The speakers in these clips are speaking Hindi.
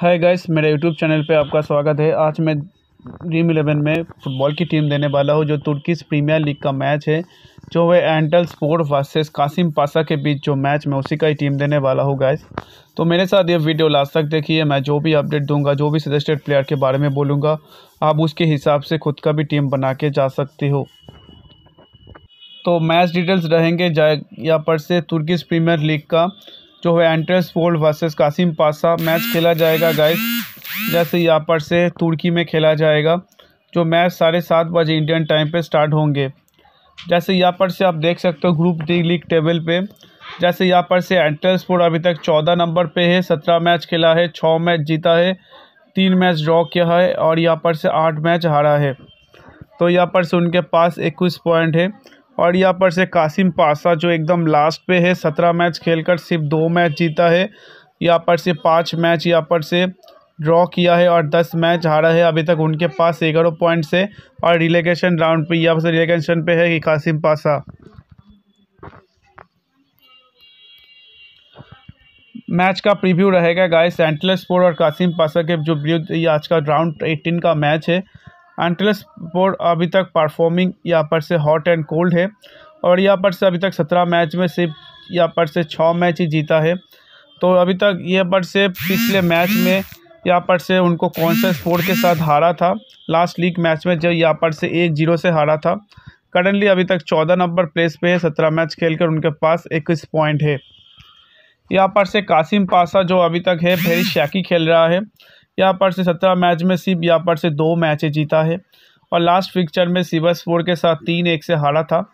हाय गाइस मेरे यूट्यूब चैनल पे आपका स्वागत है आज मैं ड्रीम इलेवन में फुटबॉल की टीम देने वाला हूँ जो तुर्की प्रीमियर लीग का मैच है जो वह एंटल स्पोर्ट वर्सेस कासिम पासा के बीच जो मैच मैं उसी का ही टीम देने वाला हूँ गाइस तो मेरे साथ ये वीडियो लास्ट तक देखिए मैं जो भी अपडेट दूंगा जो भी सजेस्टेड प्लेयर के बारे में बोलूँगा आप उसके हिसाब से खुद का भी टीम बना के जा सकते हो तो मैच डिटेल्स रहेंगे जाए यहाँ पर से तुर्किस प्रीमियर लीग का जो है एंट्रेस फोल्ड वर्सेस कासिम पासा मैच खेला जाएगा गाइस जैसे यहाँ पर से तुर्की में खेला जाएगा जो मैच साढ़े सात बजे इंडियन टाइम पे स्टार्ट होंगे जैसे यहाँ पर से आप देख सकते हो ग्रुप डी लीग टेबल पे जैसे यहाँ पर से एंट्रेंस फोल्ड अभी तक चौदह नंबर पर है सत्रह मैच खेला है छः मैच जीता है तीन मैच ड्रॉ किया है और यहाँ पर से आठ मैच हारा है तो यहाँ पर से उनके पास इक्कीस पॉइंट है और यहाँ पर से कासिम पासा जो एकदम लास्ट पे है सत्रह मैच खेलकर सिर्फ दो मैच जीता है यहाँ पर से पाँच मैच यहाँ पर से ड्रॉ किया है और दस मैच हारा है अभी तक उनके पास ग्यारह पॉइंट्स है और रिलेगेशन राउंड पे यहाँ पर रिलेगेशन पे है कासिम पासा मैच का प्रीव्यू रहेगा गाइस एंटलेस और कासिम पासा के जो आज का राउंड एटीन का मैच है एंटलेस राठौर अभी तक परफॉर्मिंग यहाँ पर से हॉट एंड कोल्ड है और यहाँ पर से अभी तक सत्रह मैच में सिर्फ यहाँ पर से छः मैच ही जीता है तो अभी तक यहाँ पर से पिछले मैच में यहाँ पर से उनको कौन सा स्कोर के साथ हारा था लास्ट लीग मैच में जब यहाँ पर से एक जीरो से हारा था करंटली अभी तक चौदह नंबर प्लेस पे है सत्रह मैच खेलकर उनके पास इक्कीस पॉइंट है यहाँ पर से कासिम पासा जो अभी तक है फेरी शैकी खेल रहा है यहाँ पर से सत्रह मैच में सिर्फ यहाँ पर से दो मैचें जीता है और लास्ट फिक्चर में सिवसपोर के साथ तीन एक से हारा था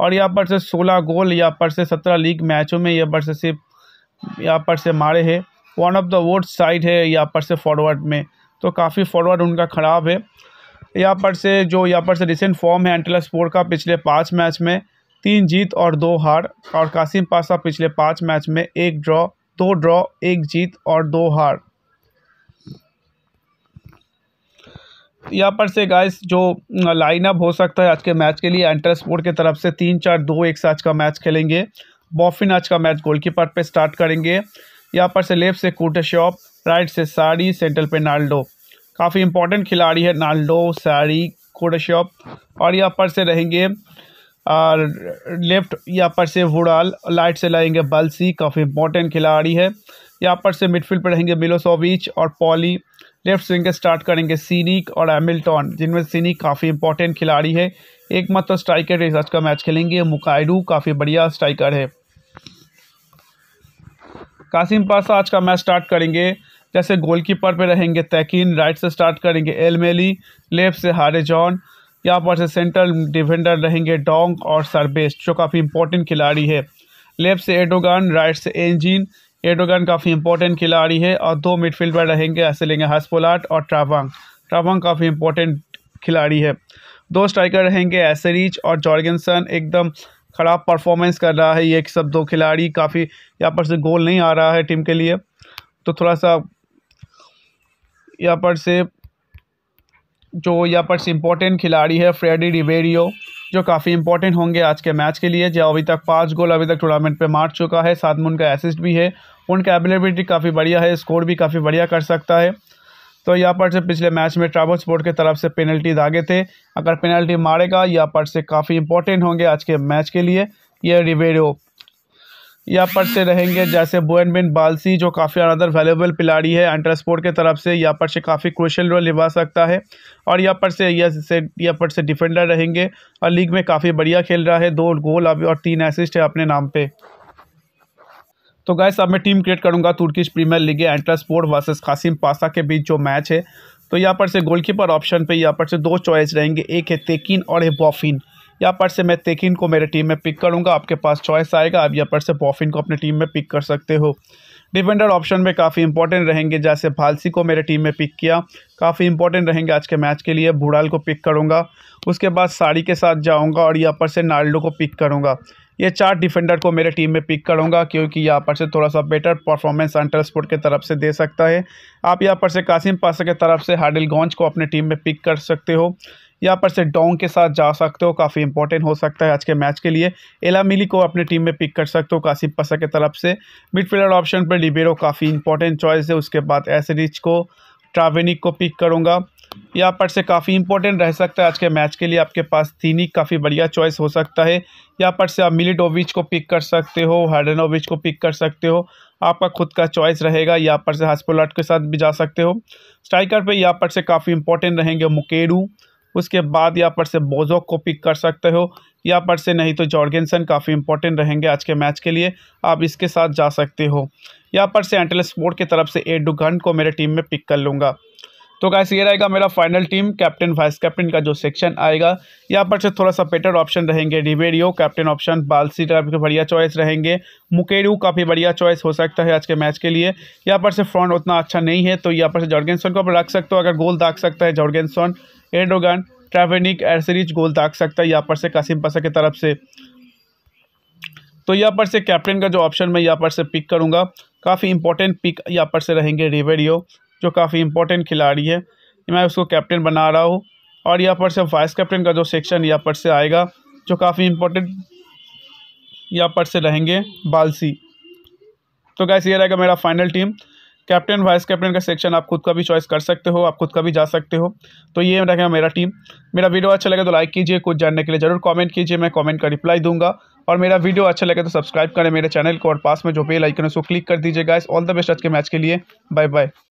और यहाँ पर से सोलह गोल यहाँ पर से सत्रह लीग मैचों में यहाँ पर से सिर्फ यहाँ पर से मारे है one of the vote side है यहाँ पर से फॉरवर्ड में तो काफ़ी फॉरवर्ड उनका ख़राब है यहाँ पर से जो यहाँ पर से रिसेंट फॉर्म है एंटला स्पोर का पिछले पाँच मैच में तीन जीत और दो हार और कासिम पासा पिछले पाँच मैच में एक ड्रॉ दो ड्रॉ एक जीत और दो हार यहाँ पर से गाइस जो लाइनअप हो सकता है आज के मैच के लिए एंटर स्पोर्ट की तरफ से तीन चार दो एक से आज का मैच खेलेंगे बॉफिन आज का मैच गोलकीपर पे स्टार्ट करेंगे यहाँ पर से लेफ्ट से शॉप राइट से साड़ी सेंटर पे नाल्डो काफ़ी इंपॉर्टेंट खिलाड़ी है नाल्डो साड़ी शॉप और यहाँ पर से रहेंगे और लेफ्ट यहाँ पर से वुडाल लाइट से लाएंगे बल्सी काफ़ी इंपॉर्टेंट खिलाड़ी है यहाँ पर से मिडफील्ड पर रहेंगे मिलोसोविच और पॉली लेफ्ट स्विंग के स्टार्ट करेंगे सीनिक और एमिल्टन जिनमें सीनिक काफ़ी इंपॉर्टेंट खिलाड़ी है एक तो स्ट्राइकर है आज का मैच खेलेंगे मुकायडू काफ़ी बढ़िया स्ट्राइकर है कासिम पासा आज का मैच स्टार्ट करेंगे जैसे गोलकीपर पे रहेंगे तैकिन राइट से स्टार्ट करेंगे एलमेली लेफ्ट से हारे जॉन यहाँ पर से सेंट्रल डिफेंडर रहेंगे डोंग और सरबेस्ट जो काफ़ी इंपॉर्टेंट खिलाड़ी है लेफ्ट से एडोगान राइट से एंजिन एडोगन काफ़ी इंपॉर्टेंट खिलाड़ी है और दो मिडफील्ड पर रहेंगे ऐसे लेंगे हसपोलाट और ट्रावंग ट्रावंग काफ़ी इंपॉर्टेंट खिलाड़ी है दो स्ट्राइकर रहेंगे एसरीच और जॉर्गनसन एकदम ख़राब परफॉर्मेंस कर रहा है ये सब दो खिलाड़ी काफ़ी यहाँ पर से गोल नहीं आ रहा है टीम के लिए तो थोड़ा सा यहाँ पर से जो यहाँ पर से इम्पोर्टेंट खिलाड़ी है फ्रेडी रिवेरियो जो काफ़ी इंपॉर्टेंट होंगे आज के मैच के लिए जो अभी तक पाँच गोल अभी तक टूर्नामेंट पर मार चुका है साथ में उनका एसिस्ट भी है उनका एबिलिटी काफ़ी बढ़िया है स्कोर भी काफ़ी बढ़िया कर सकता है तो यहाँ पर से पिछले मैच में ट्रैवल स्पोर्ट की तरफ से पेनल्टी दागे थे अगर पेनल्टी मारेगा यहाँ पर से काफ़ी इंपॉर्टेंट होंगे आज के मैच के लिए ये रिवेरो यहाँ पर से रहेंगे जैसे बोएन बिन बालसी जो काफ़ी अनदर वैल्यूबल खिलाड़ी है अंडर स्पोर्ट की तरफ से यहाँ पर से काफ़ी क्रोशल रोल निभा सकता है और यहाँ पर से यह यहाँ पर से डिफेंडर रहेंगे और लीग में काफ़ी बढ़िया खेल रहा है दो गोल अभी और तीन असिस्ट है अपने नाम पे तो गाय अब मैं टीम क्रिएट करूँगा तुर्किश प्रीमियर लीग एंट्रा स्पोर्ट वर्सेस कासिम पासा के बीच जो मैच है तो यहाँ पर से गोलकीपर ऑप्शन पे यहाँ पर से दो चॉइस रहेंगे एक है तेकिन और है बॉफिन यहाँ पर से मैं तेकिन को मेरे टीम में पिक करूँगा आपके पास चॉइस आएगा आप यहाँ पर से बॉफिन को अपने टीम में पिक कर सकते हो डिफेंडर ऑप्शन में काफ़ी इंपॉर्टेंट रहेंगे जैसे भालसी को मेरे टीम में पिक किया काफ़ी इंपॉर्टेंट रहेंगे आज के मैच के लिए भूडाल को पिक करूँगा उसके बाद साड़ी के साथ जाऊँगा और यहाँ पर से नाल्डो को पिक करूँगा ये चार डिफेंडर को मेरे टीम में पिक करूँगा क्योंकि यहाँ पर से थोड़ा सा बेटर परफॉर्मेंस अंटर स्पोर्ट के तरफ से दे सकता है आप यहाँ पर से कासिम पासा के तरफ से हार्डिल गौंज को अपने टीम में पिक कर सकते हो यहाँ पर से डोंग के साथ जा सकते हो काफ़ी इंपॉर्टेंट हो सकता है आज के मैच के लिए एला मिली को अपने टीम में पिक कर सकते हो कासिम पसा के तरफ से मिडफील्डर ऑप्शन पर डिबेरो काफ़ी इंपॉर्टेंट चॉइस है उसके बाद एसरिच को ट्रावेनिक को पिक करूँगा यहाँ पर से काफ़ी इंपॉर्टेंट रह सकता है आज के मैच के लिए आपके पास तीनिक काफ़ी बढ़िया चॉइस हो सकता है यहाँ पर से आप मिलीडोविच को पिक कर सकते हो हार्डनोविच को पिक कर सकते हो आपका खुद का चॉइस रहेगा यहाँ पर से हास्पोलाट के साथ भी जा सकते हो स्ट्राइकर पे यहाँ पर से काफ़ी इंपॉर्टेंट रहेंगे मुकेरू उसके बाद यहाँ पर से बोजोक को पिक कर सकते हो यहाँ पर से नहीं तो जॉर्गेंसन काफ़ी इंपॉर्टेंट रहेंगे आज के मैच के लिए आप इसके साथ जा सकते हो यहाँ पर से एंटल स्पोर्ट की तरफ से घंट को मेरे टीम में पिक कर लूँगा तो कैसे ये रहेगा मेरा final team captain vice captain का जो सेक्शन आएगा यहाँ पर से थोड़ा सा बेटर ऑप्शन रहेंगे रिबेरियो कैप्टन ऑप्शन बालसी काफ़ी बढ़िया चॉइस रहेंगे मुकेरू काफ़ी बढ़िया चॉइस हो सकता है आज के मैच के लिए यहाँ पर से फ्रंट उतना अच्छा नहीं है तो यहाँ पर से जॉर्गेंसन को आप रख सकते हो अगर गोल दाग सकता है जॉर्गेंसन एडोगन ट्रेवेनिक एरसरीज गोल दाग सकता है यहाँ पर से कासिम पसा की तरफ से तो यहाँ पर से कैप्टन का जो ऑप्शन मैं यहाँ पर से पिक करूँगा काफ़ी इंपॉर्टेंट पिक यहाँ पर से रहेंगे रिवेरियो जो काफ़ी इंपॉर्टेंट खिलाड़ी है मैं उसको कैप्टन बना रहा हूँ और यहाँ पर से वाइस कैप्टन का जो सेक्शन यहाँ पर से आएगा जो काफ़ी इंपॉर्टेंट यहाँ पर से रहेंगे बालसी तो गैस ये रहेगा मेरा final team captain vice captain का सेक्शन आप खुद का भी चॉइस कर सकते हो आप खुद का भी जा सकते हो तो ये रहेगा मेरा टीम मेरा वीडियो अच्छा लगे तो लाइक कीजिए कुछ जानने के लिए ज़रूर कमेंट कीजिए मैं कमेंट का रिप्लाई दूंगा और मेरा वीडियो अच्छा लगे तो सब्सक्राइब करें मेरे चैनल को और पास में जो बेल आइकन है उसको क्लिक कर दीजिए गाइस ऑल द बेस्ट आज के मैच के लिए बाय बाय